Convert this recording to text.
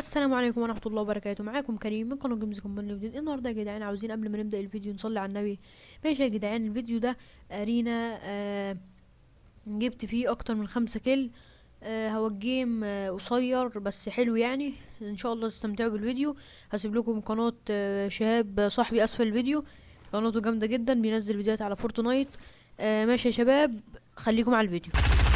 السلام عليكم ورحمه الله وبركاته معاكم كريم من قناه جيمز كومباني جديد النهارده يا جدعان عاوزين قبل ما نبدا الفيديو نصلي على النبي ماشي يا جدعان الفيديو ده ارينا آه،, آه جبت فيه اكتر من خمسة كيل آه هو الجيم آه قصير بس حلو يعني ان شاء الله تستمتعوا بالفيديو هسيب لكم قناه آه شهاب صاحبي اسفل الفيديو قناته جامده جدا بينزل فيديوهات على فورتنايت آه ماشي يا شباب خليكم على الفيديو